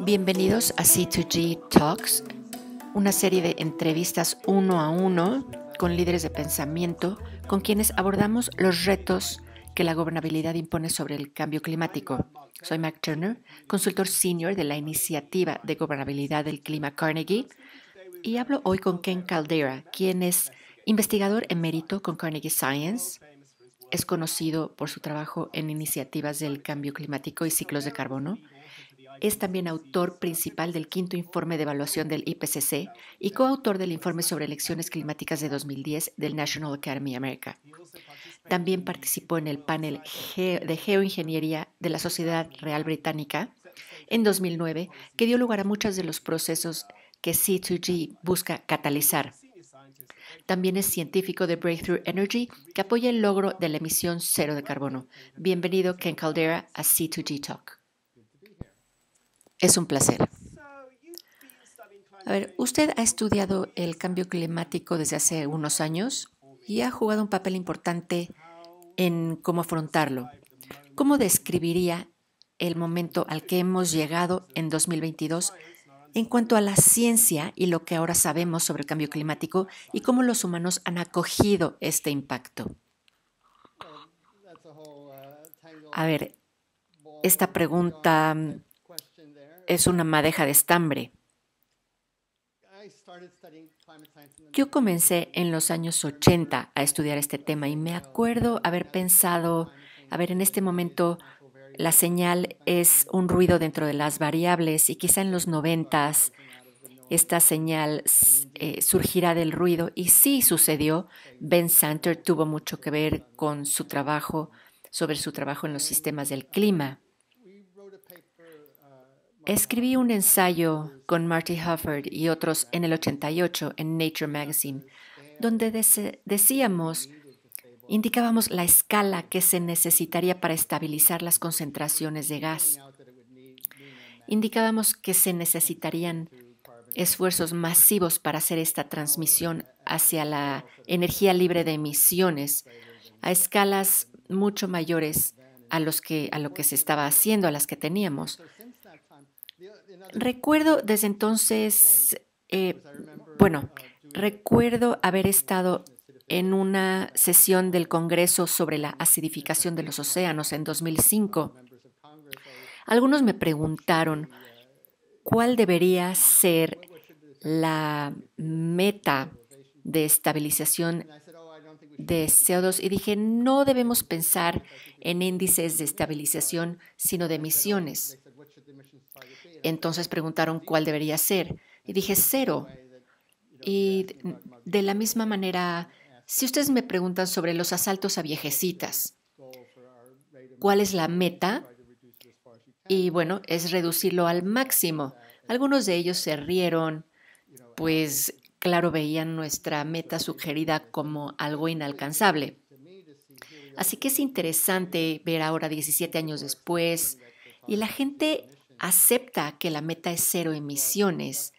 Bienvenidos a C2G Talks, una serie de entrevistas uno a uno con líderes de pensamiento con quienes abordamos los retos que la gobernabilidad impone sobre el cambio climático. Soy Mac Turner, consultor senior de la Iniciativa de Gobernabilidad del Clima Carnegie, y hablo hoy con Ken Caldera, quien es investigador emérito con Carnegie Science. Es conocido por su trabajo en iniciativas del cambio climático y ciclos de carbono es también autor principal del quinto informe de evaluación del IPCC y coautor del informe sobre elecciones climáticas de 2010 del National Academy America. También participó en el panel de geoingeniería de la Sociedad Real Británica en 2009, que dio lugar a muchos de los procesos que C2G busca catalizar. También es científico de Breakthrough Energy, que apoya el logro de la emisión cero de carbono. Bienvenido, Ken Caldera, a C2G Talk. Es un placer. A ver, usted ha estudiado el cambio climático desde hace unos años y ha jugado un papel importante en cómo afrontarlo. ¿Cómo describiría el momento al que hemos llegado en 2022 en cuanto a la ciencia y lo que ahora sabemos sobre el cambio climático y cómo los humanos han acogido este impacto? A ver, esta pregunta es una madeja de estambre. Yo comencé en los años 80 a estudiar este tema y me acuerdo haber pensado, a ver, en este momento la señal es un ruido dentro de las variables y quizá en los 90 esta señal eh, surgirá del ruido y sí sucedió. Ben Santer tuvo mucho que ver con su trabajo sobre su trabajo en los sistemas del clima. Escribí un ensayo con Marty Hufford y otros en el 88 en Nature Magazine, donde decíamos, indicábamos la escala que se necesitaría para estabilizar las concentraciones de gas. Indicábamos que se necesitarían esfuerzos masivos para hacer esta transmisión hacia la energía libre de emisiones a escalas mucho mayores a, los que, a lo que se estaba haciendo, a las que teníamos. Recuerdo desde entonces, eh, bueno, recuerdo haber estado en una sesión del Congreso sobre la acidificación de los océanos en 2005. Algunos me preguntaron cuál debería ser la meta de estabilización de CO2 y dije, no debemos pensar en índices de estabilización, sino de emisiones. Entonces preguntaron cuál debería ser. Y dije, cero. Y de la misma manera, si ustedes me preguntan sobre los asaltos a viejecitas, ¿cuál es la meta? Y bueno, es reducirlo al máximo. Algunos de ellos se rieron, pues claro, veían nuestra meta sugerida como algo inalcanzable. Así que es interesante ver ahora 17 años después y la gente acepta que la meta es cero emisiones.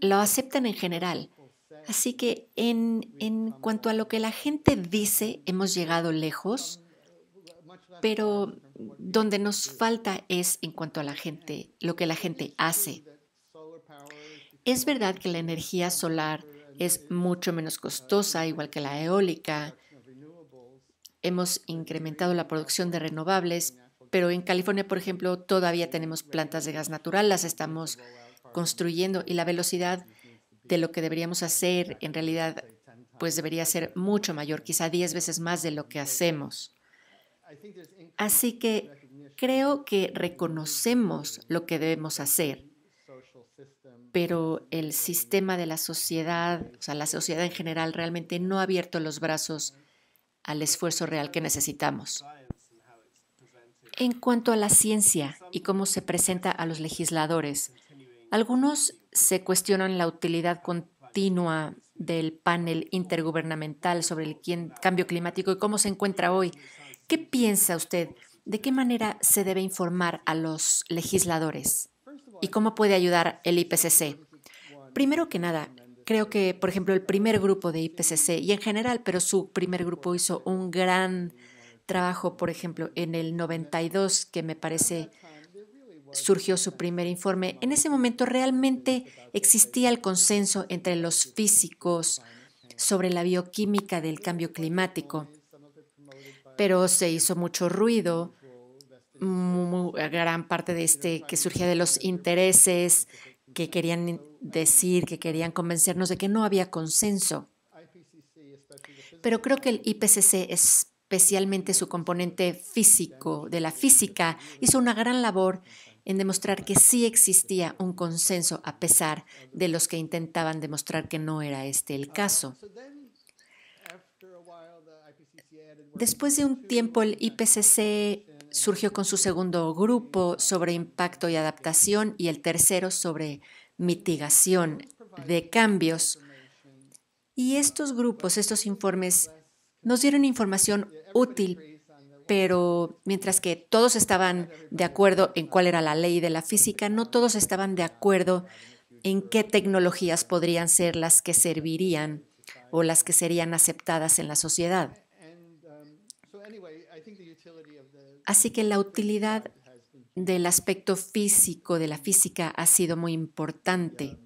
Lo aceptan en general. Así que en, en cuanto a lo que la gente dice, hemos llegado lejos, pero donde nos falta es en cuanto a la gente, lo que la gente hace. Es verdad que la energía solar es mucho menos costosa, igual que la eólica. Hemos incrementado la producción de renovables, pero en California, por ejemplo, todavía tenemos plantas de gas natural, las estamos construyendo y la velocidad de lo que deberíamos hacer en realidad pues debería ser mucho mayor, quizá 10 veces más de lo que hacemos. Así que creo que reconocemos lo que debemos hacer, pero el sistema de la sociedad, o sea, la sociedad en general realmente no ha abierto los brazos al esfuerzo real que necesitamos. En cuanto a la ciencia y cómo se presenta a los legisladores, algunos se cuestionan la utilidad continua del panel intergubernamental sobre el cambio climático y cómo se encuentra hoy. ¿Qué piensa usted? ¿De qué manera se debe informar a los legisladores? ¿Y cómo puede ayudar el IPCC? Primero que nada, creo que, por ejemplo, el primer grupo de IPCC y en general, pero su primer grupo hizo un gran trabajo, por ejemplo, en el 92, que me parece surgió su primer informe, en ese momento realmente existía el consenso entre los físicos sobre la bioquímica del cambio climático, pero se hizo mucho ruido, gran parte de este que surgía de los intereses que querían decir, que querían convencernos de que no había consenso. Pero creo que el IPCC es especialmente su componente físico, de la física, hizo una gran labor en demostrar que sí existía un consenso a pesar de los que intentaban demostrar que no era este el caso. Después de un tiempo, el IPCC surgió con su segundo grupo sobre impacto y adaptación y el tercero sobre mitigación de cambios. Y estos grupos, estos informes nos dieron información útil, pero mientras que todos estaban de acuerdo en cuál era la ley de la física, no todos estaban de acuerdo en qué tecnologías podrían ser las que servirían o las que serían aceptadas en la sociedad. Así que la utilidad del aspecto físico de la física ha sido muy importante.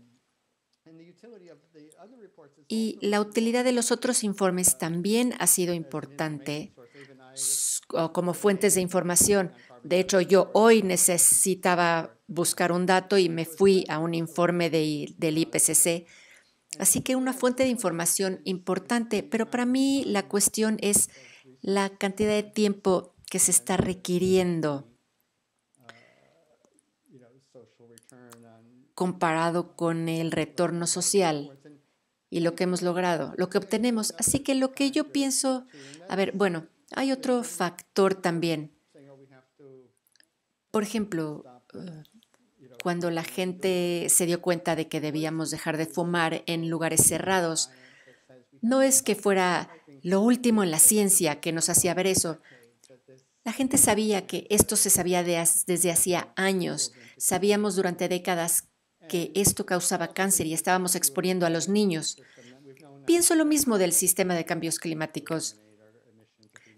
Y la utilidad de los otros informes también ha sido importante como fuentes de información. De hecho, yo hoy necesitaba buscar un dato y me fui a un informe del IPCC. Así que una fuente de información importante, pero para mí la cuestión es la cantidad de tiempo que se está requiriendo comparado con el retorno social y lo que hemos logrado, lo que obtenemos. Así que lo que yo pienso, a ver, bueno, hay otro factor también. Por ejemplo, eh, cuando la gente se dio cuenta de que debíamos dejar de fumar en lugares cerrados, no es que fuera lo último en la ciencia que nos hacía ver eso. La gente sabía que esto se sabía desde hacía años. Sabíamos durante décadas que esto causaba cáncer y estábamos exponiendo a los niños. Pienso lo mismo del sistema de cambios climáticos.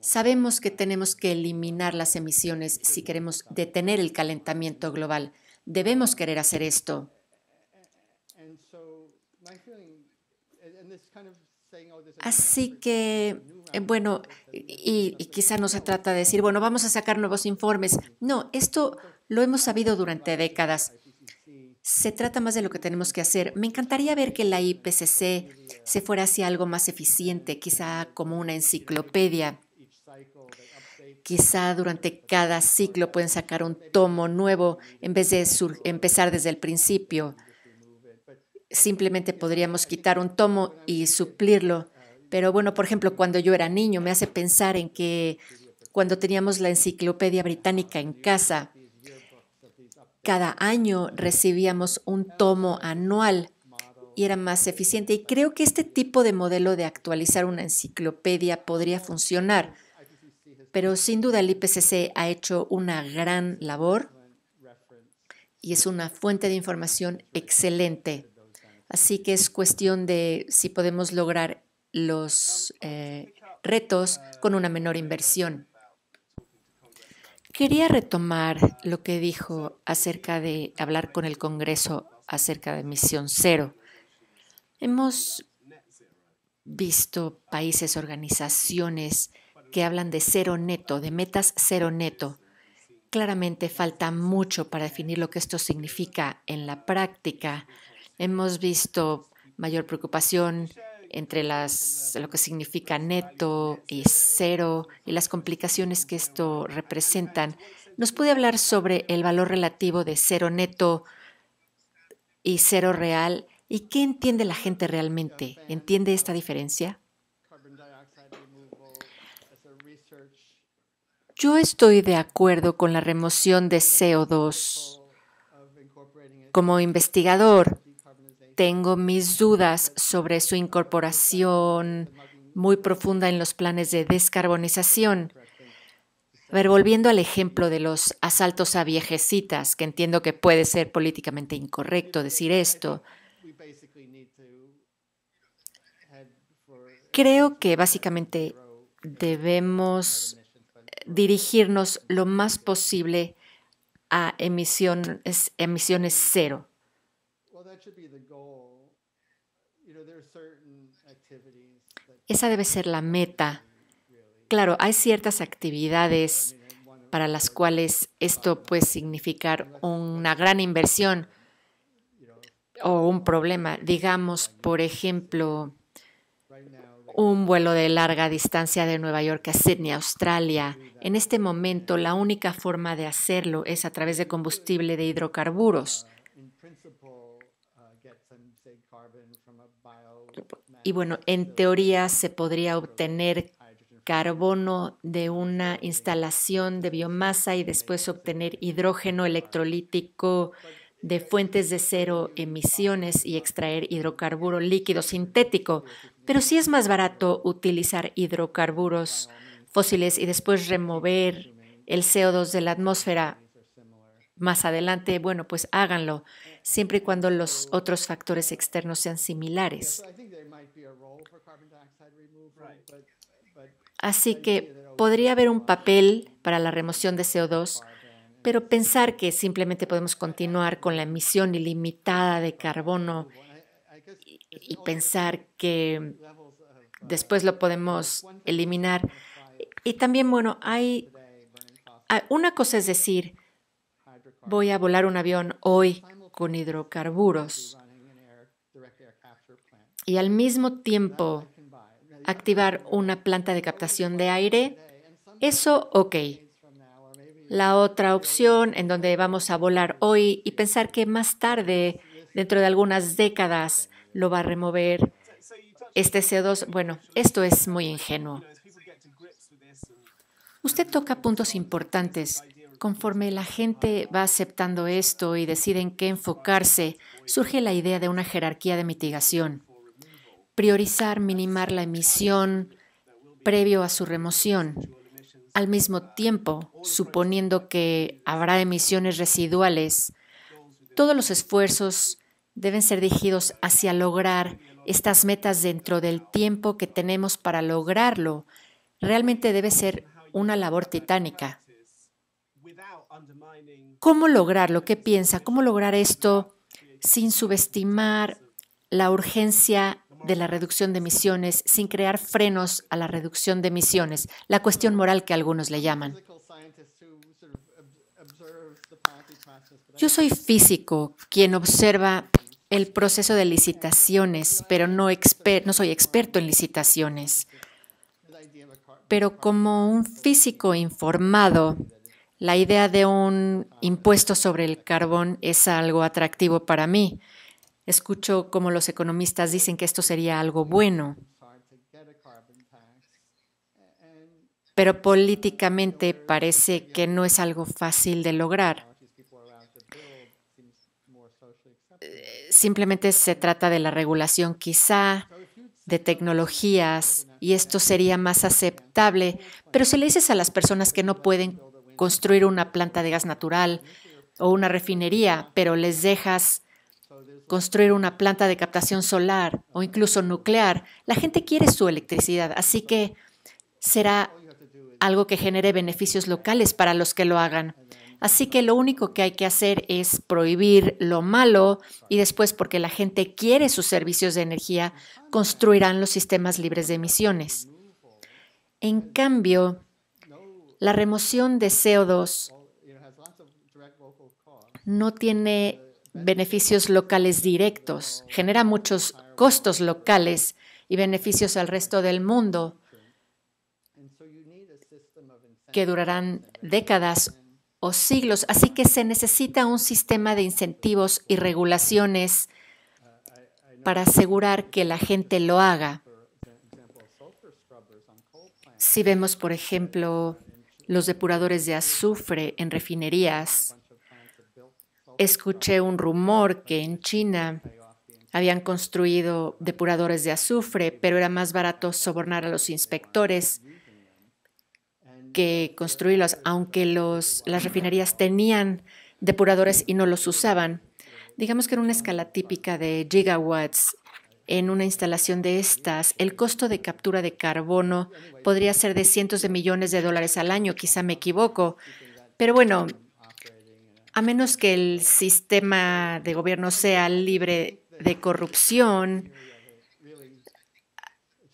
Sabemos que tenemos que eliminar las emisiones si queremos detener el calentamiento global. Debemos querer hacer esto. Así que, eh, bueno, y, quizá no se trata de decir, bueno, vamos a sacar nuevos informes. No, esto lo hemos sabido durante décadas se trata más de lo que tenemos que hacer. Me encantaría ver que la IPCC se fuera hacia algo más eficiente, quizá como una enciclopedia. Quizá durante cada ciclo pueden sacar un tomo nuevo en vez de empezar desde el principio. Simplemente podríamos quitar un tomo y suplirlo. Pero bueno, por ejemplo, cuando yo era niño me hace pensar en que cuando teníamos la enciclopedia británica en casa, cada año recibíamos un tomo anual y era más eficiente. Y creo que este tipo de modelo de actualizar una enciclopedia podría funcionar. Pero sin duda el IPCC ha hecho una gran labor y es una fuente de información excelente. Así que es cuestión de si podemos lograr los eh, retos con una menor inversión. Quería retomar lo que dijo acerca de hablar con el Congreso acerca de Misión Cero. Hemos visto países, organizaciones que hablan de cero neto, de metas cero neto. Claramente falta mucho para definir lo que esto significa en la práctica. Hemos visto mayor preocupación entre las, lo que significa neto y cero y las complicaciones que esto representan. ¿Nos puede hablar sobre el valor relativo de cero neto y cero real? ¿Y qué entiende la gente realmente? ¿Entiende esta diferencia? Yo estoy de acuerdo con la remoción de CO2 como investigador tengo mis dudas sobre su incorporación muy profunda en los planes de descarbonización. ver, volviendo al ejemplo de los asaltos a viejecitas, que entiendo que puede ser políticamente incorrecto decir esto, creo que básicamente debemos dirigirnos lo más posible a emisiones, emisiones cero. Esa debe ser la meta. Claro, hay ciertas actividades para las cuales esto puede significar una gran inversión o un problema. Digamos, por ejemplo, un vuelo de larga distancia de Nueva York a Sydney, Australia. En este momento, la única forma de hacerlo es a través de combustible de hidrocarburos. Uh, y bueno, en teoría se podría obtener carbono de una instalación de biomasa y después obtener hidrógeno electrolítico de fuentes de cero emisiones y extraer hidrocarburo líquido sintético. Pero si es más barato utilizar hidrocarburos fósiles y después remover el CO2 de la atmósfera más adelante. Bueno, pues háganlo siempre y cuando los otros factores externos sean similares. Así que podría haber un papel para la remoción de CO2, pero pensar que simplemente podemos continuar con la emisión ilimitada de carbono y, pensar que después lo podemos eliminar. Y también, bueno, hay ah, una cosa es decir, voy a volar un avión hoy con hidrocarburos y al mismo tiempo activar una planta de captación de aire, eso ok. La otra opción en donde vamos a volar hoy y pensar que más tarde, dentro de algunas décadas, lo va a remover este CO2, bueno, esto es muy ingenuo. Usted toca puntos importantes Conforme la gente va aceptando esto y decide en qué enfocarse, surge la idea de una jerarquía de mitigación. Priorizar, minimar la emisión previo a su remoción, al mismo tiempo suponiendo que habrá emisiones residuales. Todos los esfuerzos deben ser dirigidos hacia lograr estas metas dentro del tiempo que tenemos para lograrlo. Realmente debe ser una labor titánica cómo lograr lo que piensa, cómo lograr esto sin subestimar la urgencia de la reducción de emisiones, sin crear frenos a la reducción de emisiones, la cuestión moral que algunos le llaman. Yo soy físico, quien observa el proceso de licitaciones, pero no, no soy experto en licitaciones. Pero como un físico informado, la idea de un impuesto sobre el carbón es algo atractivo para mí. Escucho como los economistas dicen que esto sería algo bueno. Pero políticamente parece que no es algo fácil de lograr. Simplemente se trata de la regulación quizá, de tecnologías, y esto sería más aceptable. Pero si le dices a las personas que no pueden construir una planta de gas natural o una refinería, pero les dejas construir una planta de captación solar o incluso nuclear, la gente quiere su electricidad, así que será algo que genere beneficios locales para los que lo hagan. Así que lo único que hay que hacer es prohibir lo malo y después, porque la gente quiere sus servicios de energía, construirán los sistemas libres de emisiones. En cambio, la remoción de CO2 no tiene beneficios locales directos, genera muchos costos locales y beneficios al resto del mundo que durarán décadas o siglos. Así que se necesita un sistema de incentivos y regulaciones para asegurar que la gente lo haga. Si vemos, por ejemplo, los depuradores de azufre en refinerías. Escuché un rumor que en China habían construido depuradores de azufre, pero era más barato sobornar a los inspectores que construirlos, aunque las refinerías tenían depuradores y no los usaban. Digamos que era una escala típica de gigawatts en una instalación de estas, el costo de captura de carbono podría ser de cientos de millones de dólares al año, quizá me equivoco, pero bueno, a menos que el sistema de gobierno sea libre de corrupción,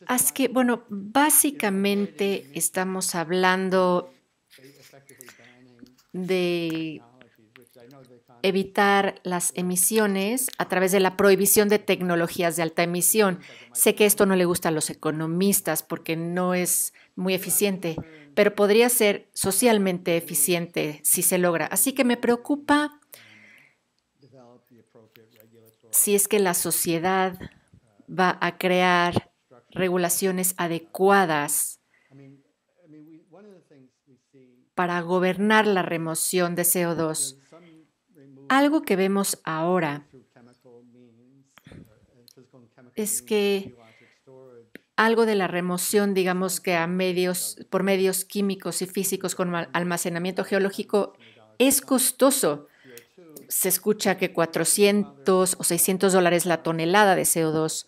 es que, bueno, básicamente estamos hablando de evitar las emisiones a través de la prohibición de tecnologías de alta emisión. Sé que esto no le gusta a los economistas porque no es muy eficiente, pero podría ser socialmente eficiente si se logra. Así que me preocupa si es que la sociedad va a crear regulaciones adecuadas para gobernar la remoción de CO2. Algo que vemos ahora es que algo de la remoción, digamos que a medios, por medios químicos y físicos con almacenamiento geológico es costoso. Se escucha que 400 o 600 dólares la tonelada de CO2,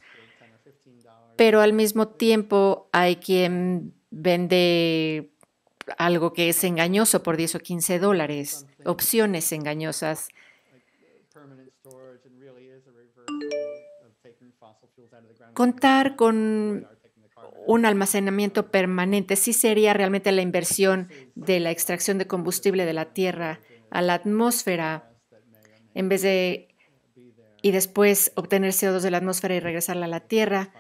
pero al mismo tiempo hay quien vende algo que es engañoso por 10 o 15 dólares, opciones engañosas Contar con un almacenamiento permanente sí sería realmente la inversión de la extracción de combustible de la Tierra a la atmósfera en vez de y después obtener CO2 de la atmósfera y regresarla a la Tierra.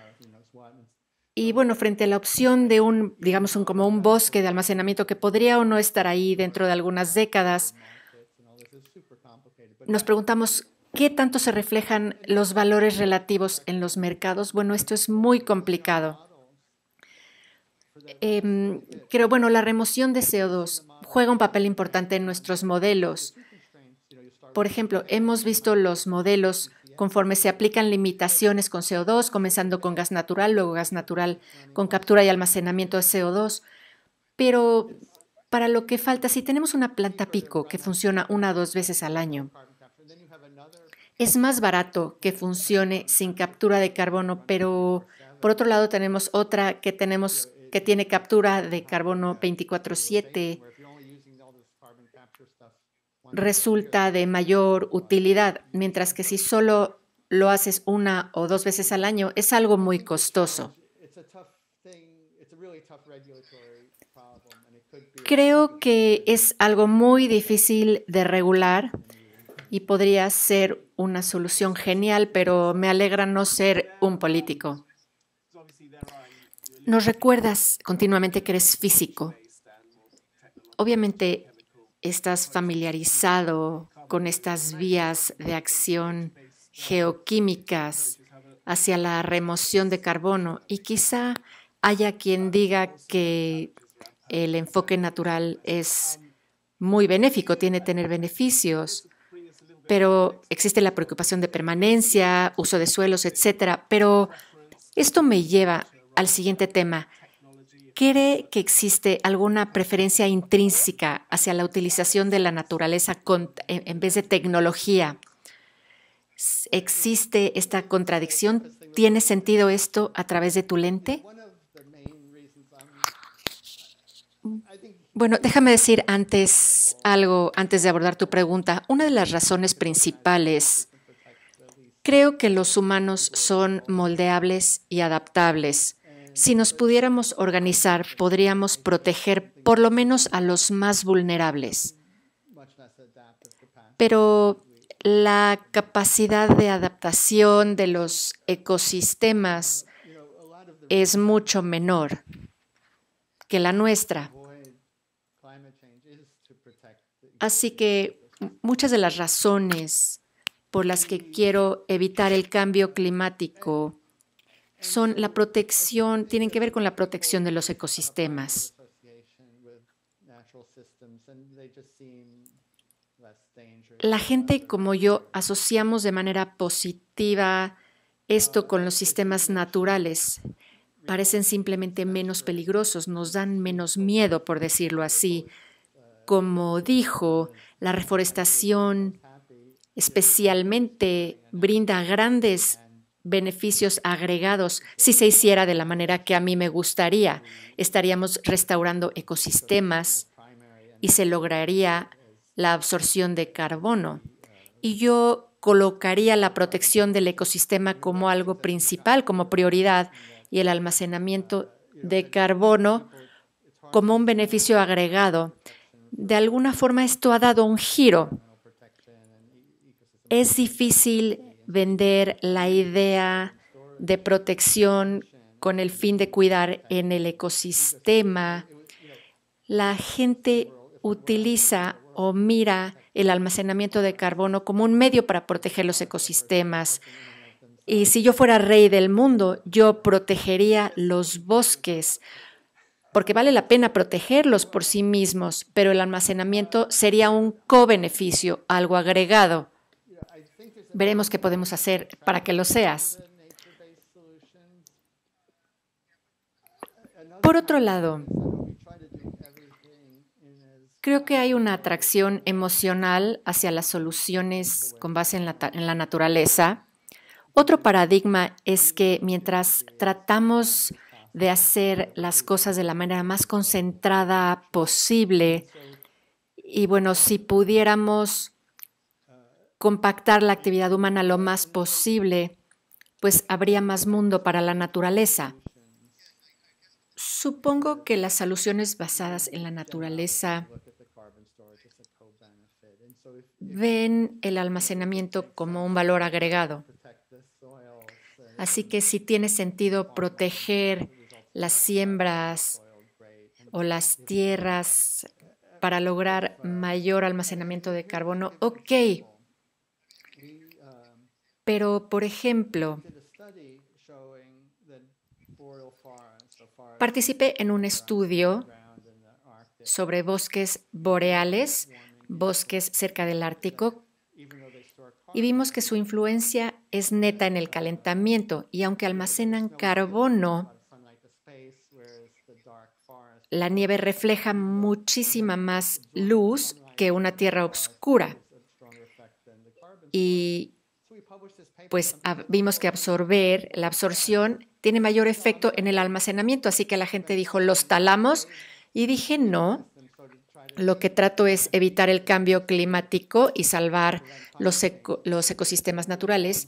Y bueno, frente a la opción de un, digamos, un, como un bosque de almacenamiento que podría o no estar ahí dentro de algunas décadas, nos preguntamos ¿Qué tanto se reflejan los valores relativos en los mercados? Bueno, esto es muy complicado. Em, creo, bueno, la remoción de CO2 juega un papel importante en nuestros modelos. Por ejemplo, hemos visto los modelos conforme se aplican limitaciones con CO2, comenzando con gas natural, luego gas natural con captura y almacenamiento de CO2. Pero para lo que falta, si tenemos una planta pico que funciona una o dos veces al año, es más barato que funcione sin captura de carbono, pero por otro lado tenemos otra que tenemos que tiene captura de carbono 24/7 resulta de mayor utilidad, mientras que si solo lo haces una o dos veces al año es algo muy costoso. Creo que es algo muy difícil de regular y podría ser una solución genial, pero me alegra no ser un político. Nos recuerdas continuamente que eres físico. Obviamente estás familiarizado con estas vías de acción geoquímicas hacia la remoción de carbono y quizá haya quien diga que el enfoque natural es muy benéfico, tiene tener beneficios, pero existe la preocupación de permanencia, uso de suelos, etcétera. Pero esto me lleva al siguiente tema. ¿Cree que existe alguna preferencia intrínseca hacia la utilización de la naturaleza en, en vez de tecnología? ¿Existe esta contradicción? ¿Tiene sentido esto a través de tu lente? Bueno, déjame decir antes algo, antes de abordar tu pregunta. Una de las razones principales, creo que los humanos son moldeables y adaptables. Si nos pudiéramos organizar, podríamos proteger por lo menos a los más vulnerables. Pero la capacidad de adaptación de los ecosistemas es mucho menor que la nuestra. Así que muchas de las razones por las que quiero evitar el cambio climático son la protección, tienen que ver con la protección de los ecosistemas. La gente como yo asociamos de manera positiva esto con los sistemas naturales. Parecen simplemente menos peligrosos, nos dan menos miedo, por decirlo así. Como dijo, la reforestación especialmente brinda grandes beneficios agregados. Si se hiciera de la manera que a mí me gustaría, estaríamos restaurando ecosistemas y se lograría la absorción de carbono. Y yo colocaría la protección del ecosistema como algo principal, como prioridad, y el almacenamiento de carbono como un beneficio agregado de alguna forma esto ha dado un giro. Es difícil vender la idea de protección con el fin de cuidar en el ecosistema. La gente utiliza o mira el almacenamiento de carbono como un medio para proteger los ecosistemas. Y si yo fuera rey del mundo, yo protegería los bosques porque vale la pena protegerlos por sí mismos, pero el almacenamiento sería un co-beneficio, algo agregado. Veremos qué podemos hacer para que lo seas. Por otro lado, creo que hay una atracción emocional hacia las soluciones con base en la, naturaleza. Otro paradigma es que mientras tratamos de hacer las cosas de la manera más concentrada posible. Y bueno, si pudiéramos compactar la actividad humana lo más posible, pues habría más mundo para la naturaleza. Supongo que las soluciones basadas en la naturaleza ven el almacenamiento como un valor agregado. Así que si tiene sentido proteger las siembras o las tierras para lograr mayor almacenamiento de carbono. Ok, pero por ejemplo, participé en un estudio sobre bosques boreales, bosques cerca del Ártico, y vimos que su influencia es neta en el calentamiento y aunque almacenan carbono, la nieve refleja muchísima más luz que una tierra oscura. Y pues vimos que absorber, la absorción tiene mayor efecto en el almacenamiento. Así que la gente dijo, los talamos. Y dije, no, lo que trato es evitar el cambio climático y salvar los, los ecosistemas naturales.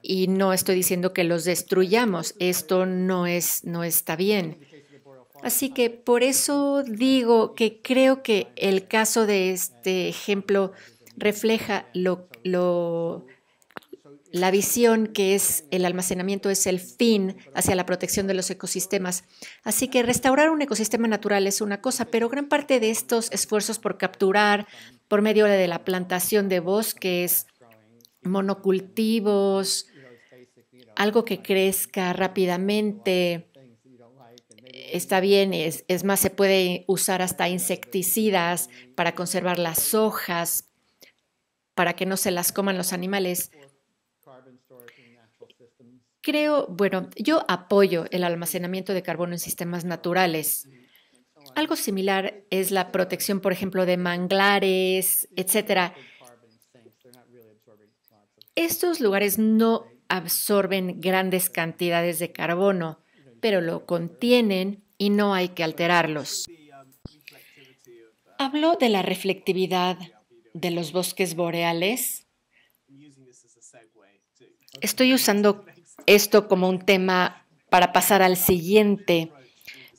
Y no estoy diciendo que los destruyamos. Esto no, es, no está bien. Así que por eso digo que creo que el caso de este ejemplo refleja la visión que es el almacenamiento es el fin hacia la protección de los ecosistemas. Así que restaurar un ecosistema natural es una cosa, pero gran parte de estos esfuerzos por capturar por medio de la plantación de bosques, monocultivos, algo que crezca rápidamente, está bien, es, más, se puede usar hasta insecticidas para conservar las hojas, para que no se las coman los animales. Creo, bueno, yo apoyo el almacenamiento de carbono en sistemas naturales. Algo similar es la protección, por ejemplo, de manglares, etcétera. Estos lugares no absorben grandes cantidades de carbono, pero lo contienen y no hay que alterarlos. Hablo de la reflectividad de los bosques boreales. Estoy usando esto como un tema para pasar al siguiente,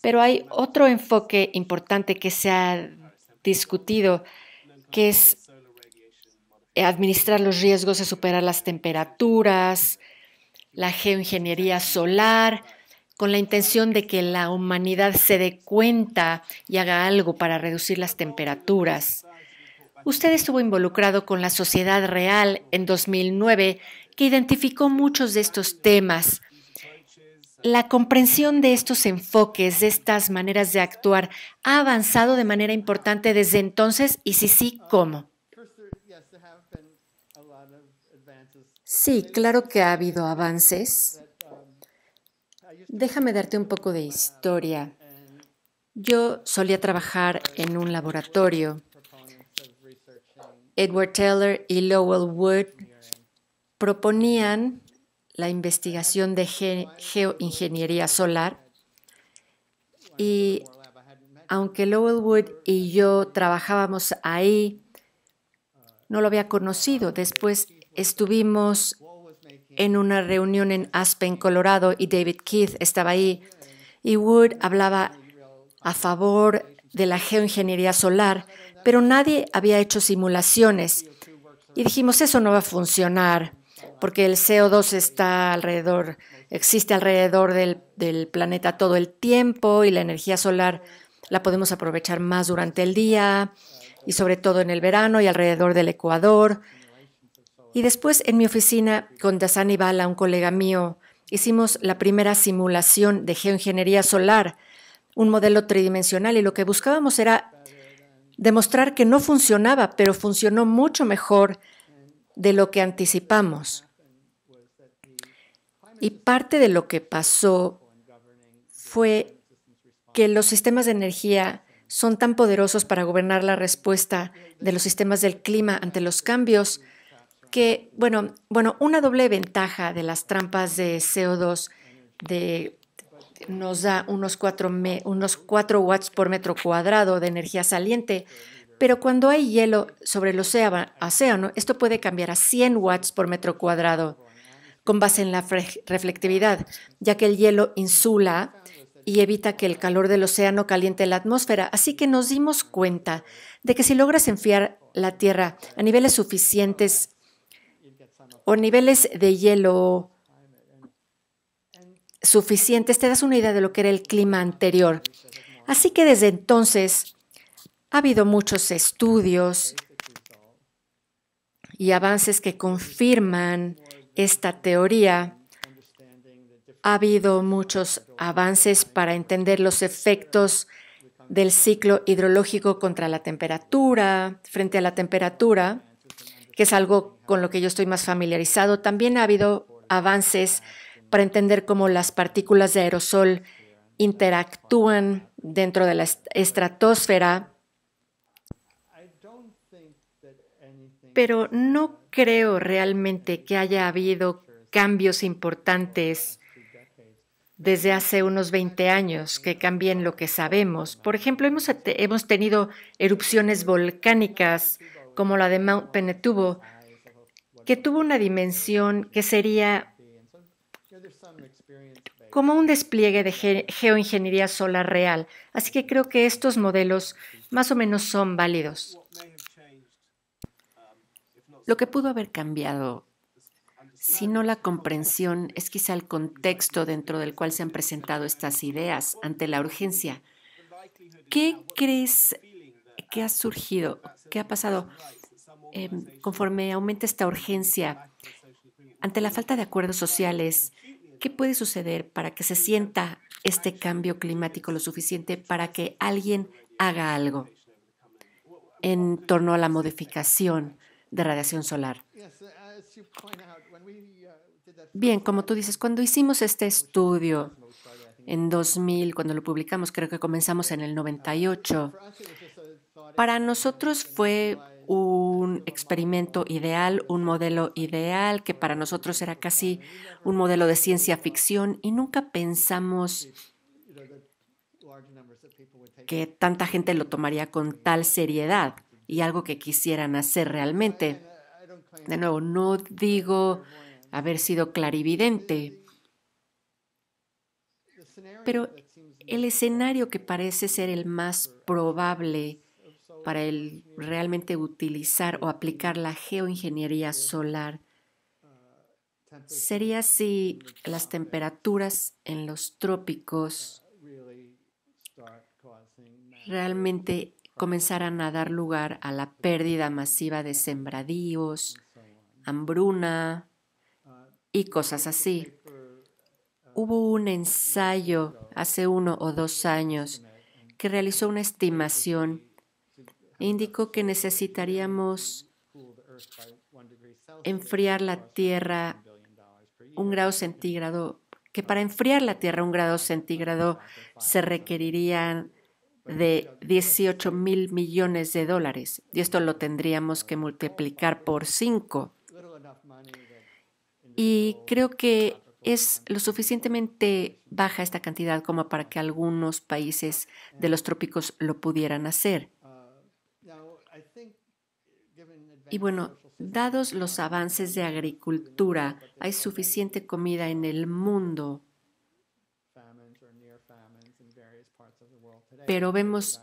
pero hay otro enfoque importante que se ha discutido, que es administrar los riesgos de superar las temperaturas, la geoingeniería solar, con la intención de que la humanidad se dé cuenta y haga algo para reducir las temperaturas. Usted estuvo involucrado con la sociedad real en 2009 que identificó muchos de estos temas. La comprensión de estos enfoques, de estas maneras de actuar, ha avanzado de manera importante desde entonces y si sí, ¿cómo? Sí, claro que ha habido avances Déjame darte un poco de historia. Yo solía trabajar en un laboratorio. Edward Taylor y Lowell Wood proponían la investigación de geoingeniería solar y aunque Lowell Wood y yo trabajábamos ahí, no lo había conocido. Después estuvimos en una reunión en Aspen, Colorado, y David Keith estaba ahí. Y Wood hablaba a favor de la geoingeniería solar, pero nadie había hecho simulaciones. Y dijimos, eso no va a funcionar, porque el CO2 está alrededor, existe alrededor del, del planeta todo el tiempo y la energía solar la podemos aprovechar más durante el día y sobre todo en el verano y alrededor del Ecuador. Y después en mi oficina con Dasani Bala, un colega mío, hicimos la primera simulación de geoingeniería solar, un modelo tridimensional, y lo que buscábamos era demostrar que no funcionaba, pero funcionó mucho mejor de lo que anticipamos. Y parte de lo que pasó fue que los sistemas de energía son tan poderosos para gobernar la respuesta de los sistemas del clima ante los cambios que, bueno, bueno, una doble ventaja de las trampas de CO2 nos da unos 4, unos watts por metro cuadrado de energía saliente, pero cuando hay hielo sobre el océano, océano esto puede cambiar a 100 watts por metro cuadrado con base en la reflectividad, ya que el hielo insula y evita que el calor del océano caliente la atmósfera. Así que nos dimos cuenta de que si logras enfriar la Tierra a niveles suficientes o niveles de hielo suficientes, te das una idea de lo que era el clima anterior. Así que desde entonces ha habido muchos estudios y avances que confirman esta teoría. Ha habido muchos avances para entender los efectos del ciclo hidrológico contra la temperatura, frente a la temperatura, que es algo con lo que yo estoy más familiarizado, también ha habido avances para entender cómo las partículas de aerosol interactúan dentro de la estratosfera. Pero no creo realmente que haya habido cambios importantes desde hace unos 20 años que cambien lo que sabemos. Por ejemplo, hemos, tenido erupciones volcánicas como la de Mount Penetubo, que tuvo una dimensión que sería como un despliegue de geoingeniería solar real. Así que creo que estos modelos más o menos son válidos. Lo que pudo haber cambiado, si no la comprensión, es quizá el contexto dentro del cual se han presentado estas ideas ante la urgencia. ¿Qué crees que ha surgido? ¿Qué ha pasado? Em, conforme aumenta esta urgencia, ante la falta de acuerdos sociales, ¿qué puede suceder para que se sienta este cambio climático lo suficiente para que alguien haga algo en torno a la modificación de radiación solar? Bien, como tú dices, cuando hicimos este estudio en 2000, cuando lo publicamos, creo que comenzamos en el 98, para nosotros fue un experimento ideal, un modelo ideal que para nosotros era casi un modelo de ciencia ficción y nunca pensamos que tanta gente lo tomaría con tal seriedad y algo que quisieran hacer realmente. De nuevo, no digo haber sido clarividente, pero el escenario que parece ser el más probable para el realmente utilizar o aplicar la geoingeniería solar sería si las temperaturas en los trópicos realmente comenzaran a dar lugar a la pérdida masiva de sembradíos, hambruna y cosas así. Hubo un ensayo hace uno o dos años que realizó una estimación indicó que necesitaríamos enfriar la Tierra un grado centígrado, que para enfriar la Tierra un grado centígrado se requerirían de 18 mil millones de dólares. Y esto lo tendríamos que multiplicar por 5. Y creo que es lo suficientemente baja esta cantidad como para que algunos países de los trópicos lo pudieran hacer. Y bueno, dados los avances de agricultura, hay suficiente comida en el mundo. Pero vemos,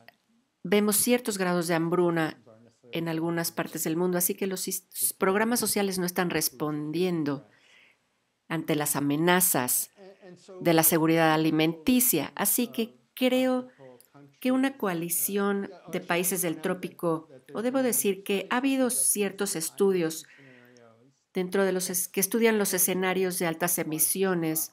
vemos ciertos grados de hambruna en algunas partes del mundo, así que los programas sociales no están respondiendo ante las amenazas de la seguridad alimenticia. Así que creo que una coalición de países del trópico, o debo decir que ha habido ciertos estudios dentro de los que estudian los escenarios de altas emisiones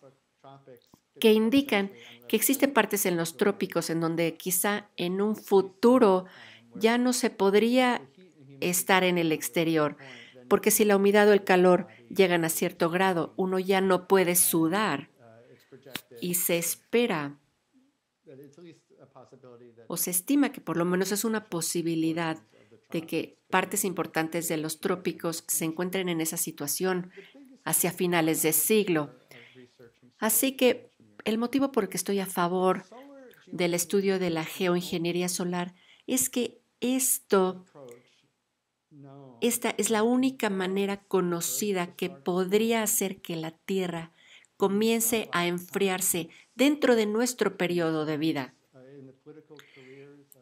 que indican que existen partes en los trópicos en donde quizá en un futuro ya no se podría estar en el exterior, porque si la humedad o el calor llegan a cierto grado, uno ya no puede sudar y se espera o se estima que por lo menos es una posibilidad de que partes importantes de los trópicos se encuentren en esa situación hacia finales de siglo. Así que el motivo por el que estoy a favor del estudio de la geoingeniería solar es que esto, esta es la única manera conocida que podría hacer que la Tierra comience a enfriarse dentro de nuestro periodo de vida. Uh,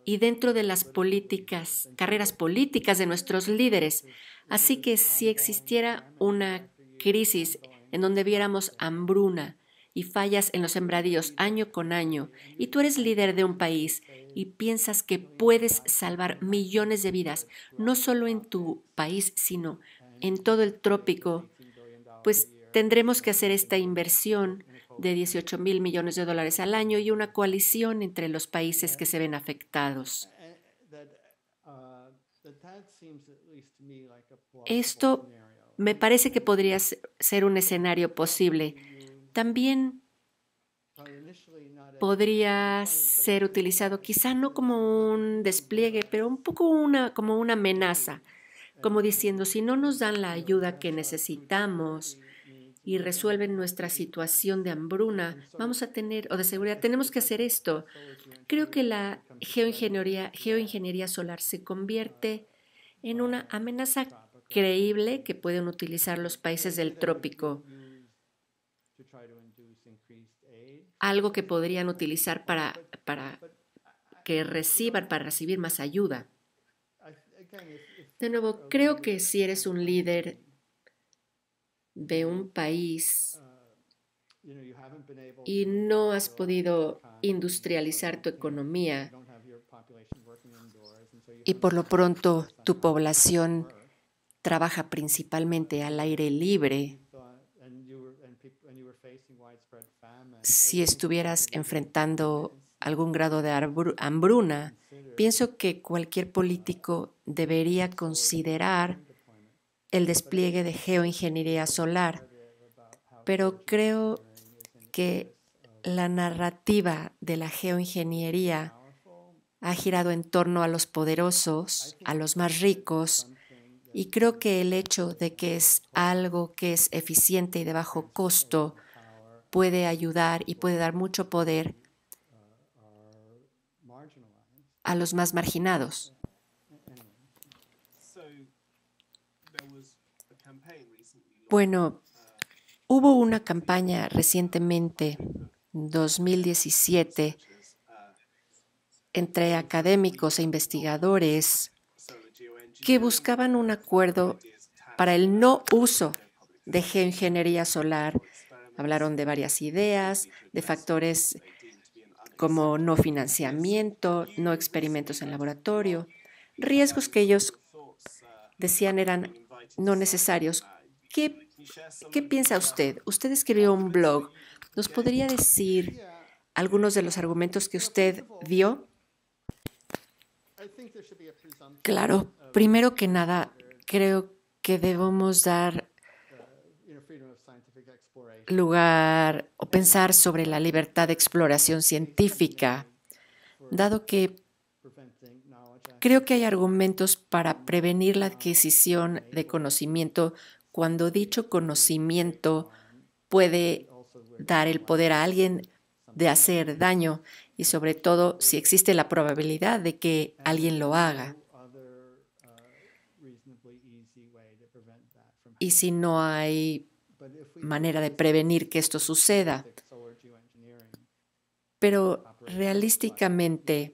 y dentro de las políticas, carreras políticas de nuestros líderes. Así que si existiera una crisis en donde viéramos hambruna y fallas en los sembradíos año con año, y tú eres líder de un país y piensas que puedes salvar millones de vidas, no solo en tu país, sino en todo el trópico, pues Tendremos que hacer esta inversión de 18 mil millones de dólares al año y una coalición entre los países que se ven afectados. Esto me parece que podría ser un escenario posible. También podría ser utilizado quizá no como un despliegue, pero un poco una, como una amenaza, como diciendo, si no nos dan la ayuda que necesitamos, y resuelven nuestra situación de hambruna, vamos a tener, o de seguridad, tenemos que hacer esto. Creo que la geoingeniería, geoingeniería solar se convierte en una amenaza creíble que pueden utilizar los países del trópico, algo que podrían utilizar para, para que reciban, para recibir más ayuda. De nuevo, creo que si eres un líder de un país ah, y no has podido industrializar tu economía y por lo pronto tu población trabaja principalmente al aire libre, si estuvieras enfrentando algún grado de hambruna, pienso que cualquier político debería considerar el despliegue de geoingeniería solar, pero creo que la narrativa de la geoingeniería ha girado en torno a los poderosos, a los más ricos, y creo que el hecho de que es algo que es eficiente y de bajo costo puede ayudar y puede dar mucho poder a los más marginados. Bueno, hubo una campaña recientemente, 2017, entre académicos e investigadores que buscaban un acuerdo para el no uso de geoingeniería solar. Hablaron de varias ideas, de factores como no financiamiento, no experimentos en laboratorio, riesgos que ellos decían eran no necesarios ¿Qué, piensa usted? Usted escribió un blog. ¿Nos podría decir algunos de los argumentos que usted dio? Claro, primero que nada, creo que debemos dar lugar o pensar sobre la libertad de exploración científica, dado que creo que hay argumentos para prevenir la adquisición de conocimiento cuando dicho conocimiento puede dar el poder a alguien de hacer daño y sobre todo si existe la probabilidad de que alguien lo haga. Y si no hay manera de prevenir que esto suceda. Pero realísticamente,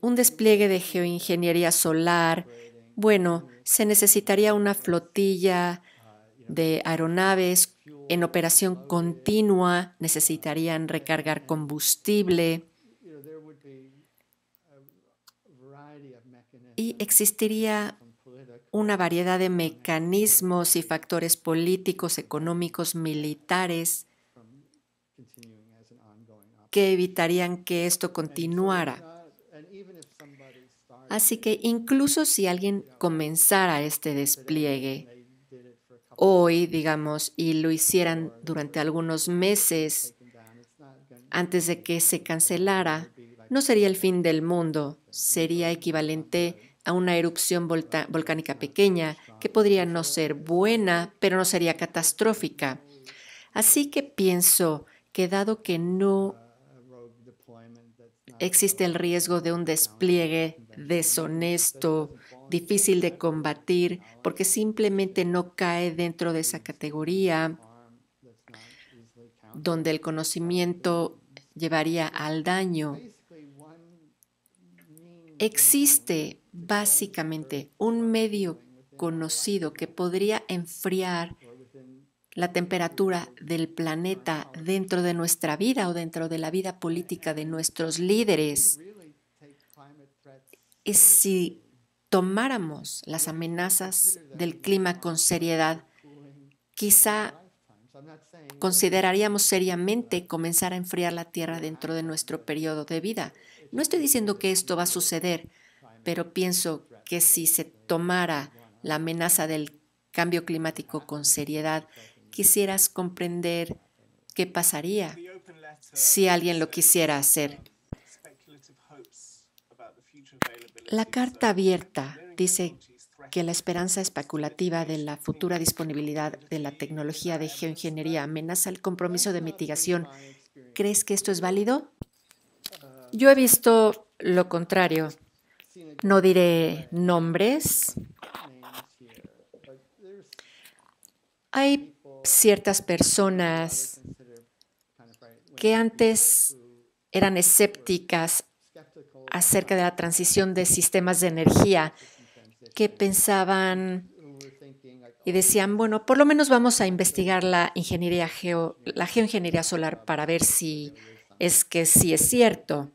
un despliegue de geoingeniería solar, bueno, se necesitaría una flotilla de aeronaves en operación continua necesitarían recargar combustible y existiría una variedad de mecanismos y factores políticos, económicos, militares que evitarían que esto continuara. Así que incluso si alguien comenzara este despliegue, hoy, digamos, y lo hicieran durante algunos meses antes de que se cancelara, no sería el fin del mundo, sería equivalente a una erupción volcánica pequeña que podría no ser buena, pero no sería catastrófica. Así que pienso que dado que no existe el riesgo de un despliegue deshonesto difícil de combatir porque simplemente no cae dentro de esa categoría donde el conocimiento llevaría al daño. Existe básicamente un medio conocido que podría enfriar la temperatura del planeta dentro de nuestra vida o dentro de la vida política de nuestros líderes. Es si tomáramos las amenazas del clima con seriedad, quizá consideraríamos seriamente comenzar a enfriar la Tierra dentro de nuestro periodo de vida. No estoy diciendo que esto va a suceder, pero pienso que si se tomara la amenaza del cambio climático con seriedad, quisieras comprender qué pasaría si alguien lo quisiera hacer. La carta abierta dice que la esperanza especulativa de la futura disponibilidad de la tecnología de geoingeniería amenaza el compromiso de mitigación. ¿Crees que esto es válido? Yo he visto lo contrario. No diré nombres. Hay ciertas personas que antes eran escépticas acerca de la transición de sistemas de energía que pensaban y decían, bueno, por lo menos vamos a investigar la ingeniería geo, la geoingeniería solar para ver si es que sí es cierto.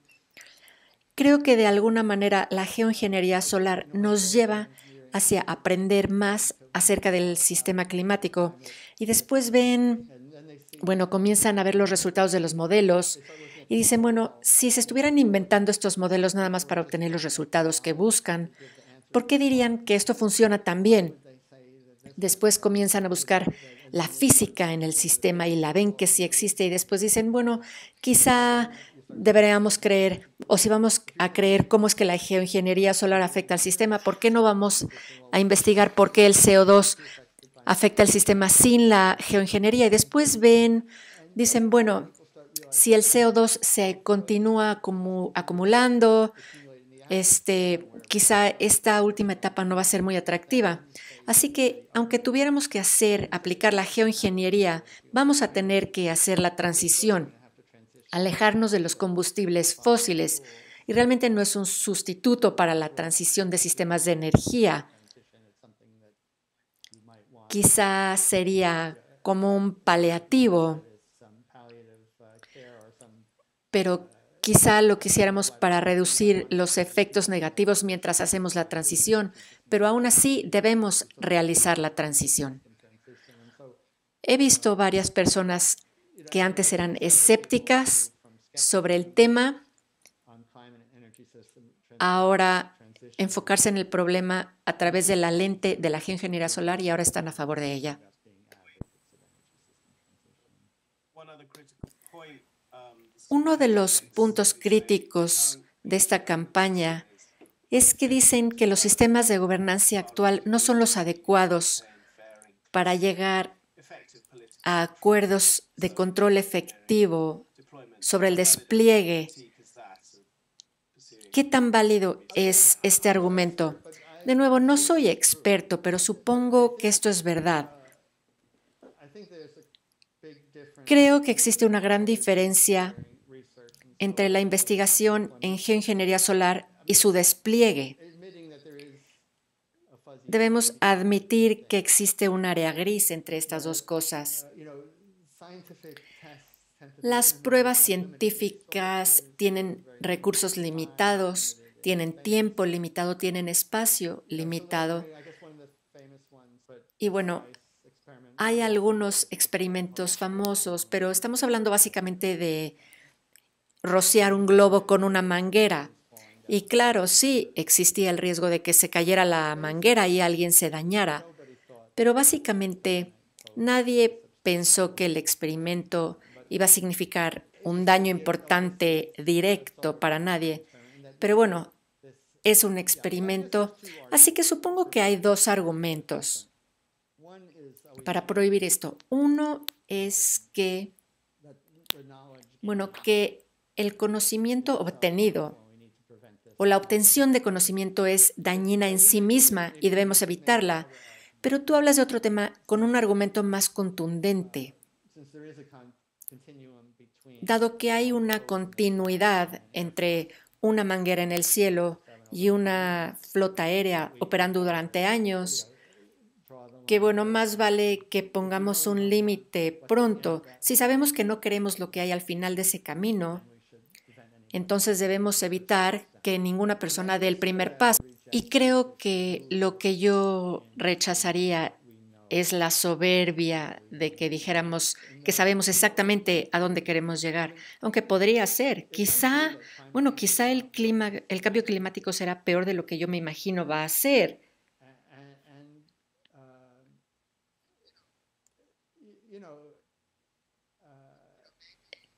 Creo que de alguna manera la geoingeniería solar nos lleva hacia aprender más acerca del sistema climático y después ven, bueno, comienzan a ver los resultados de los modelos y dicen, bueno, si se estuvieran inventando estos modelos nada más para obtener los resultados que buscan, ¿por qué dirían que esto funciona tan bien? Después comienzan a buscar la física en el sistema y la ven que sí existe y después dicen, bueno, quizá deberíamos creer o si vamos a creer cómo es que la geoingeniería solar afecta al sistema, ¿por qué no vamos a investigar por qué el CO2 afecta al sistema sin la geoingeniería? Y después ven, dicen, bueno, si el CO2 se continúa acumulando, este, quizá esta última etapa no va a ser muy atractiva. Así que, aunque tuviéramos que hacer, aplicar la geoingeniería, vamos a tener que hacer la transición, alejarnos de los combustibles fósiles. Y realmente no es un sustituto para la transición de sistemas de energía. Quizá sería como un paliativo pero quizá lo quisiéramos para reducir los efectos negativos mientras hacemos la transición, pero aún así debemos realizar la transición. He visto varias personas que antes eran escépticas sobre el tema, ahora enfocarse en el problema a través de la lente de la ingeniería solar y ahora están a favor de ella. Uno de los puntos críticos de esta campaña es que dicen que los sistemas de gobernanza actual no son los adecuados para llegar a acuerdos de control efectivo sobre el despliegue. ¿Qué tan válido es este argumento? De nuevo, no soy experto, pero supongo que esto es verdad. Creo que existe una gran diferencia entre la investigación en geoingeniería solar y su despliegue. Debemos admitir que existe un área gris entre estas dos cosas. Las pruebas científicas tienen recursos limitados, tienen tiempo limitado, tienen espacio limitado. Y bueno, hay algunos experimentos famosos, pero estamos hablando básicamente de rociar un globo con una manguera. Y claro, sí, existía el riesgo de que se cayera la manguera y alguien se dañara, pero básicamente nadie pensó que el experimento iba a significar un daño importante directo para nadie. Pero bueno, es un experimento, así que supongo que hay dos argumentos para prohibir esto. Uno es que, bueno, que el conocimiento obtenido o la obtención de conocimiento es dañina en sí misma y debemos evitarla, pero tú hablas de otro tema con un argumento más contundente. Dado que hay una continuidad entre una manguera en el cielo y una flota aérea operando durante años, que bueno, más vale que pongamos un límite pronto. Si sabemos que no queremos lo que hay al final de ese camino, entonces debemos evitar que ninguna persona dé el primer paso. Y creo que lo que yo rechazaría es la soberbia de que dijéramos que sabemos exactamente a dónde queremos llegar, aunque podría ser. Quizá, bueno, quizá el, clima, el cambio climático será peor de lo que yo me imagino va a ser.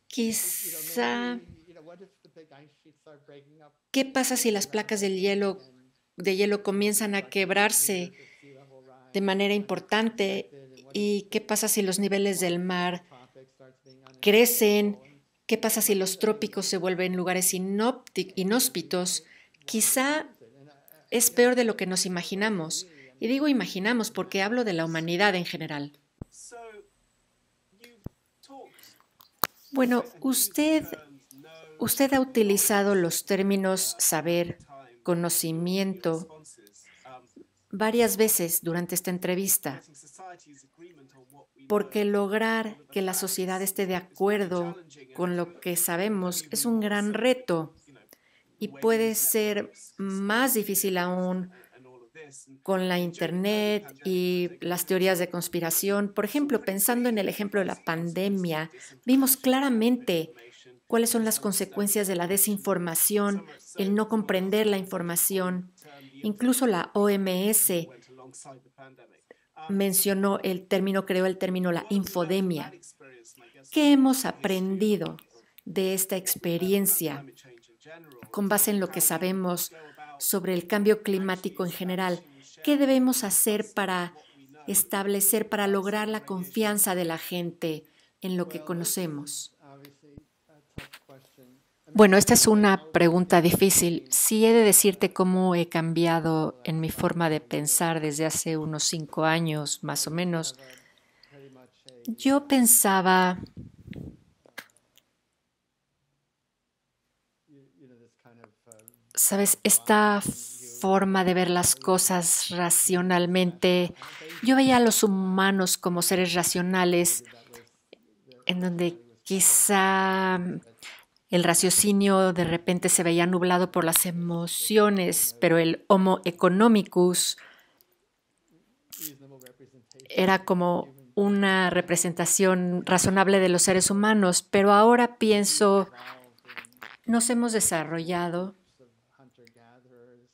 Quizá ¿Qué pasa si las placas hielo, de hielo comienzan a quebrarse de manera importante? ¿Y qué pasa si los niveles del mar crecen? ¿Qué pasa si los trópicos se vuelven lugares inhóspitos? Quizá es peor de lo que nos imaginamos. Y digo imaginamos porque hablo de la humanidad en general. Bueno, usted Usted ha utilizado los términos saber, conocimiento, varias veces durante esta entrevista, porque lograr que la sociedad esté de acuerdo con lo que sabemos es un gran reto y puede ser más difícil aún con la Internet y las teorías de conspiración. Por ejemplo, pensando en el ejemplo de la pandemia, vimos claramente cuáles son las consecuencias de la desinformación, el no comprender la información. Incluso la OMS mencionó el término, creó el término la infodemia. ¿Qué hemos aprendido de esta experiencia con base en lo que sabemos sobre el cambio climático en general? ¿Qué debemos hacer para establecer, para lograr la confianza de la gente en lo que conocemos? Bueno, esta es una pregunta difícil. Si he de decirte cómo he cambiado en mi forma de pensar desde hace unos cinco años, más o menos. Yo pensaba ¿sabes? Esta forma de ver las cosas racionalmente. Yo veía a los humanos como seres racionales, en donde quizá el raciocinio de repente se veía nublado por las emociones, pero el Homo economicus era como una representación razonable de los seres humanos, pero ahora pienso, nos hemos desarrollado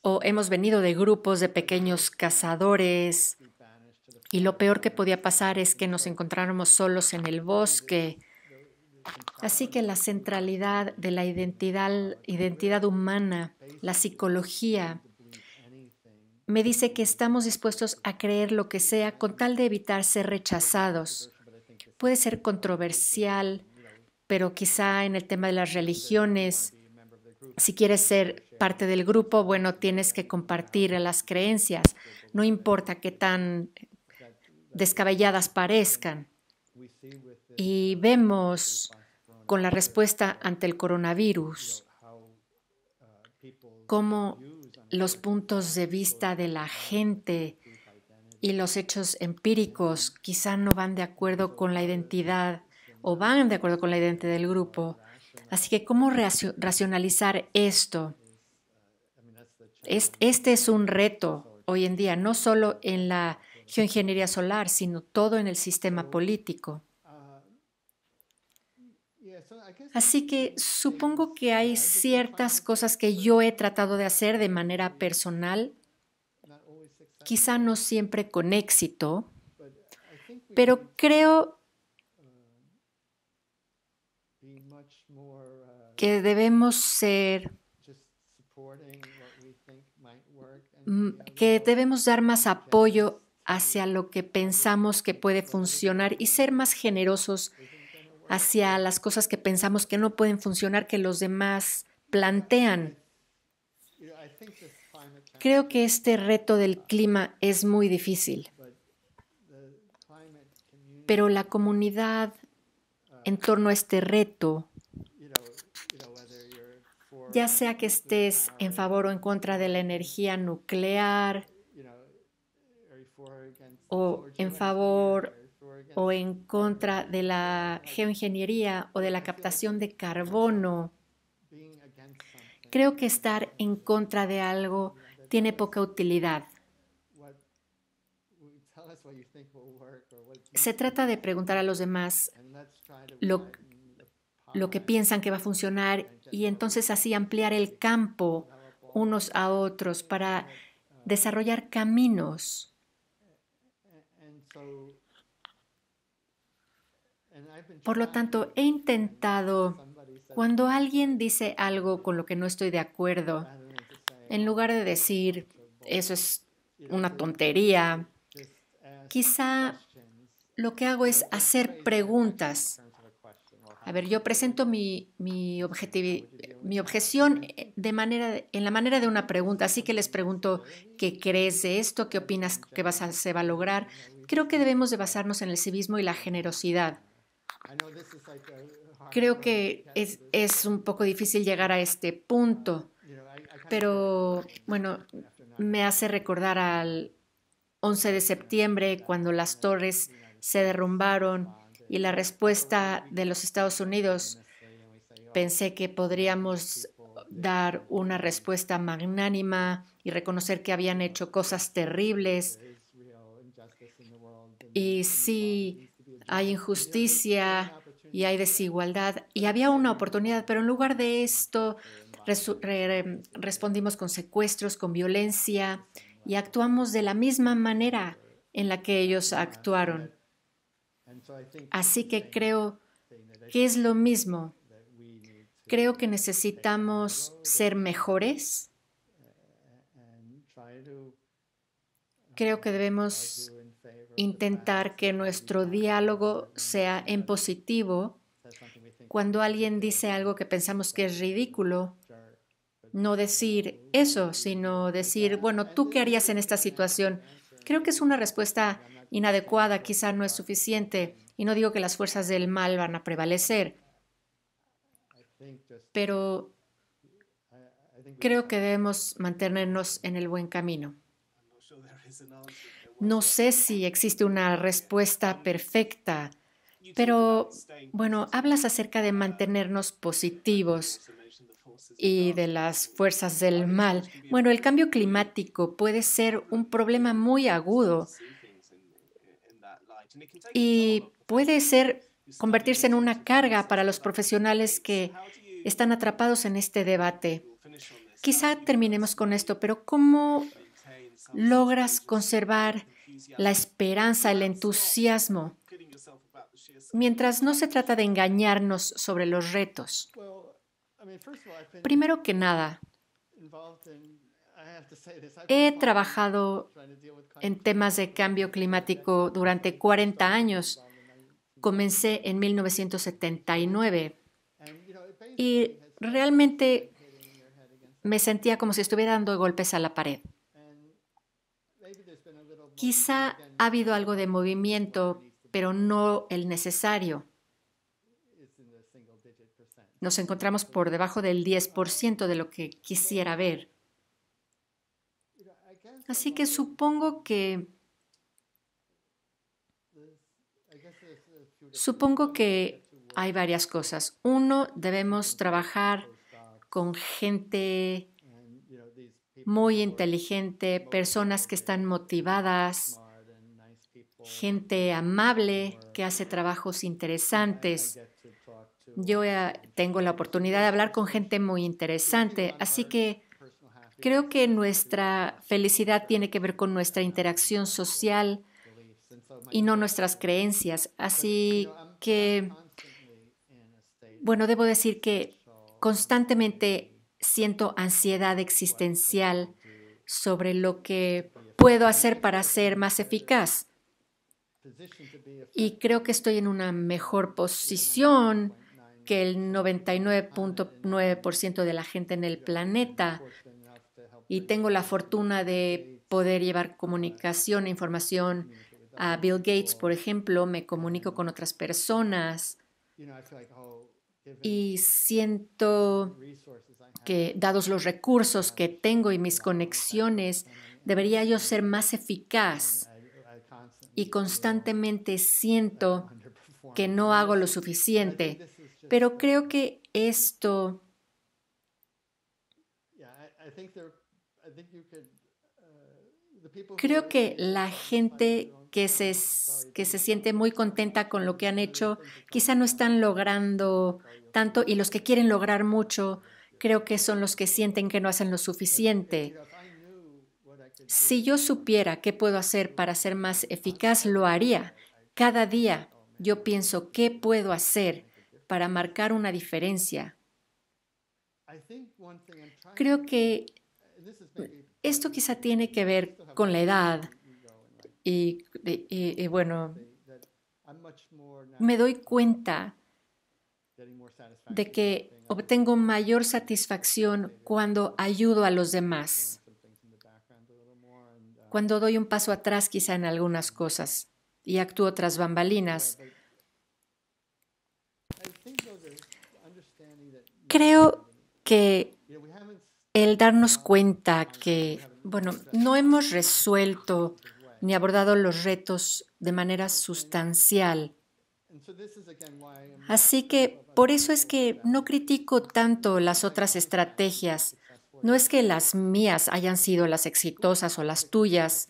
o hemos venido de grupos de pequeños cazadores y lo peor que podía pasar es que nos encontráramos solos en el bosque Así que la centralidad de la identidad, identidad humana, la psicología, me dice que estamos dispuestos a creer lo que sea con tal de evitar ser rechazados. Puede ser controversial, pero quizá en el tema de las religiones, si quieres ser parte del grupo, bueno, tienes que compartir las creencias, no importa qué tan descabelladas parezcan. Y vemos con la respuesta ante el coronavirus cómo los puntos de vista de la gente y los hechos empíricos quizá no van de acuerdo con la identidad o van de acuerdo con la identidad del grupo. Así que, ¿cómo racionalizar esto? Este es un reto hoy en día, no solo en la geoingeniería solar, sino todo en el sistema político. Así que supongo que hay ciertas cosas que yo he tratado de hacer de manera personal, quizá no siempre con éxito, pero creo um, uh, que debemos ser que debemos dar más apoyo hacia lo que pensamos que puede funcionar y ser más generosos hacia las cosas que pensamos que no pueden funcionar, que los demás plantean. Creo que este reto del clima es muy difícil, pero la comunidad en torno a este reto, ya sea que estés en favor o en contra de la energía nuclear, o en favor o en contra de la geoingeniería o de la captación de carbono. Creo que estar en contra de algo tiene poca utilidad. Se trata de preguntar a los demás lo, que piensan que va a funcionar y entonces así ampliar el campo unos a otros para desarrollar caminos. Por lo tanto, he intentado, cuando alguien dice algo con lo que no estoy de acuerdo, en lugar de decir, eso es una tontería, quizá lo que hago es hacer preguntas. A ver, yo presento mi, objeción de manera en la manera de una pregunta, así que les pregunto, ¿qué crees de esto? ¿Qué opinas que se va a lograr? Creo que debemos de basarnos en el civismo y la generosidad. Creo que es, es un poco difícil llegar a este punto, pero bueno, me hace recordar al 11 de septiembre cuando las torres se derrumbaron y la respuesta de los Estados Unidos. Pensé que podríamos dar una respuesta magnánima y reconocer que habían hecho cosas terribles. Y sí, hay injusticia y hay desigualdad. Y había una oportunidad, pero en lugar de esto respondimos con secuestros, con violencia y actuamos de la misma manera en la que ellos actuaron. Así que creo que es lo mismo. Creo que necesitamos ser mejores. Creo que debemos intentar que nuestro diálogo sea en positivo. Cuando alguien dice algo que pensamos que es ridículo, no decir eso, sino decir, bueno, ¿tú qué harías en esta situación? Creo que es una respuesta inadecuada, quizá no es suficiente, y no digo que las fuerzas del mal van a prevalecer, pero creo que debemos mantenernos en el buen camino. No sé si existe una respuesta perfecta, pero bueno, hablas acerca de mantenernos positivos y de las fuerzas del mal. Bueno, el cambio climático puede ser un problema muy agudo y puede ser convertirse en una carga para los profesionales que están atrapados en este debate. Quizá terminemos con esto, pero ¿cómo logras conservar la esperanza, el entusiasmo, mientras no se trata de engañarnos sobre los retos. Primero que nada, he trabajado en temas de cambio climático durante 40 años. Comencé en 1979 y realmente me sentía como si estuviera dando golpes a la pared. Quizá ha habido algo de movimiento, pero no el necesario. Nos encontramos por debajo del 10% de lo que quisiera ver. Así que supongo que supongo que hay varias cosas. Uno, debemos trabajar con gente muy inteligente, personas que están motivadas, gente amable que hace trabajos interesantes. Yo eh, tengo la oportunidad de hablar con gente muy interesante, así que creo que nuestra felicidad tiene que ver con nuestra interacción social y no nuestras creencias. Así que, bueno, debo decir que constantemente siento ansiedad existencial sobre lo que puedo hacer para ser más eficaz. Y creo que estoy en una mejor posición que el 99.9% de la gente en el planeta. Y tengo la fortuna de poder llevar comunicación e información a Bill Gates, por ejemplo. Me comunico con otras personas y siento que dados los recursos que tengo y mis conexiones, debería yo ser más eficaz y constantemente siento que no hago lo suficiente. Pero creo que esto Creo que la gente que se, que se siente muy contenta con lo que han hecho, quizá no están logrando tanto y los que quieren lograr mucho creo que son los que sienten que no hacen lo suficiente. Si yo supiera qué puedo hacer para ser más eficaz, lo haría. Cada día yo pienso qué puedo hacer para marcar una diferencia. Creo que esto quizá tiene que ver con la edad y, y bueno, me doy cuenta de que obtengo mayor satisfacción cuando ayudo a los demás, uh, cuando doy un paso atrás quizá en algunas cosas y actúo tras bambalinas. Creo que el darnos cuenta que, bueno, no hemos resuelto ni abordado los retos de manera sustancial Así que por eso es que no critico tanto las otras estrategias. No es que las mías hayan sido las exitosas o las tuyas.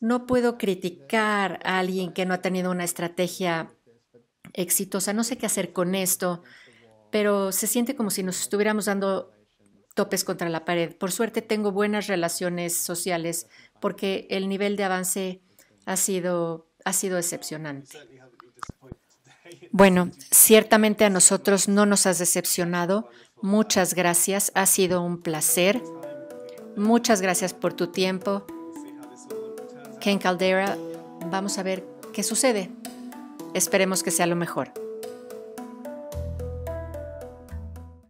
No puedo criticar a alguien que no ha tenido una estrategia exitosa. No sé qué hacer con esto, pero se siente como si nos estuviéramos dando topes contra la pared. Por suerte tengo buenas relaciones sociales porque el nivel de avance ha sido, ha sido excepcionante. Bueno, ciertamente a nosotros no nos has decepcionado. Muchas gracias, ha sido un placer. Muchas gracias por tu tiempo. Ken Caldera, vamos a ver qué sucede. Esperemos que sea lo mejor.